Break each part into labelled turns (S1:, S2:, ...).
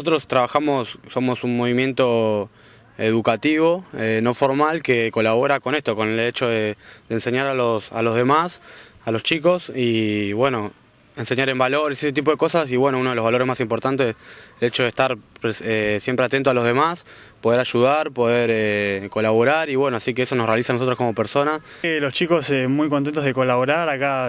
S1: Nosotros trabajamos, somos un movimiento educativo, eh, no formal, que colabora con esto, con el hecho de, enseñar a los, a los demás, a los chicos, y bueno, enseñar en valores, ese tipo de cosas, y bueno, uno de los valores más importantes es el hecho de estar pues, eh, siempre atento a los demás, poder ayudar, poder eh, colaborar, y bueno, así que eso nos realiza a nosotros como personas.
S2: los chicos muy contentos de colaborar acá,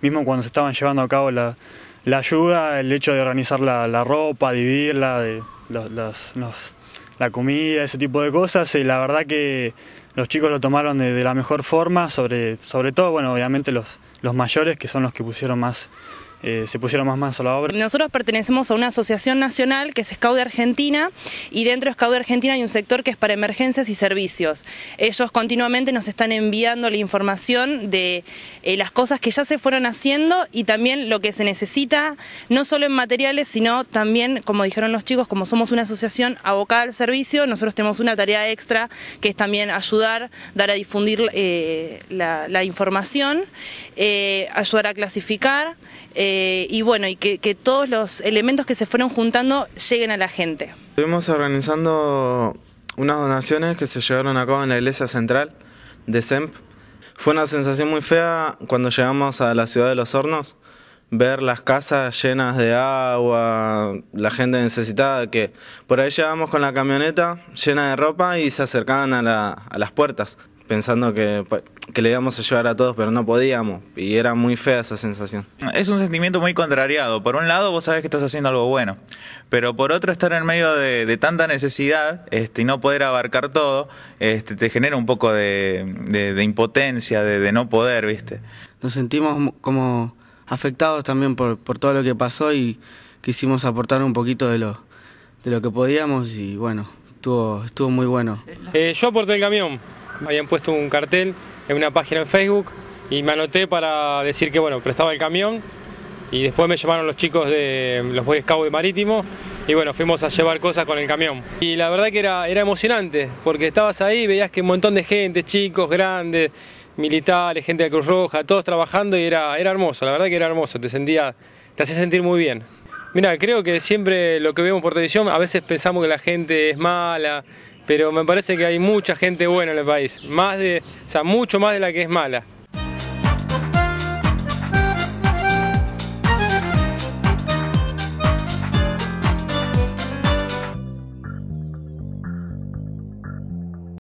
S2: mismo cuando se estaban llevando a cabo la la ayuda, el hecho de organizar la, la ropa, dividirla, de, los, los, la comida, ese tipo de cosas. Y la verdad que los chicos lo tomaron de, de la mejor forma, sobre, sobre todo, bueno, obviamente los, los mayores, que son los
S3: que pusieron más eh, se pusieron más más a la obra. Nosotros pertenecemos a una asociación nacional que es Scout de Argentina y dentro de Scout Argentina hay un sector que es para emergencias y servicios. Ellos continuamente nos están enviando la información de eh, las cosas que ya se fueron haciendo y también lo que se necesita, no solo en materiales, sino también, como dijeron los chicos, como somos una asociación abocada al servicio, nosotros tenemos una tarea extra que es también ayudar, dar a difundir eh, la, información, ayudar a clasificar. Eh, y bueno, y que, que todos los elementos que se fueron juntando lleguen a la gente.
S4: Estuvimos organizando unas donaciones que se llevaron a cabo en la iglesia central de SEMP. Fue una sensación muy fea cuando llegamos a la ciudad de Los Hornos, ver las casas llenas de agua, la gente necesitada, que por ahí llevábamos con la camioneta llena de ropa y se acercaban a, las puertas, pensando que, que, le íbamos a ayudar a todos, pero no podíamos, y era muy fea esa
S5: sensación. Es un sentimiento muy contrariado. Por un lado, vos sabés que estás haciendo algo bueno, pero por otro, estar en medio de, tanta necesidad este, y no poder abarcar todo, este, te genera un poco de, de impotencia, de no poder, ¿viste?
S6: Nos sentimos como afectados también por, todo lo que pasó y quisimos aportar un poquito de lo, de lo que podíamos y bueno, estuvo, estuvo muy bueno.
S7: Eh, yo aporté el camión, habían puesto un cartel en una página en Facebook y me anoté para decir que bueno, prestaba el camión y después me llamaron los chicos de los Boy Scouts de Marítimo y bueno, fuimos a llevar cosas con el camión. Y la verdad que era, era emocionante, porque estabas ahí veías que un montón de gente, chicos, grandes, militares, gente de Cruz Roja, todos trabajando y era, era hermoso, la verdad que era hermoso, te sentía, te hacía sentir muy bien. Mira, creo que siempre lo que vemos por televisión, a veces pensamos que la gente es mala, pero me parece que hay mucha gente buena en el país, más de, o sea, mucho más de la que es mala.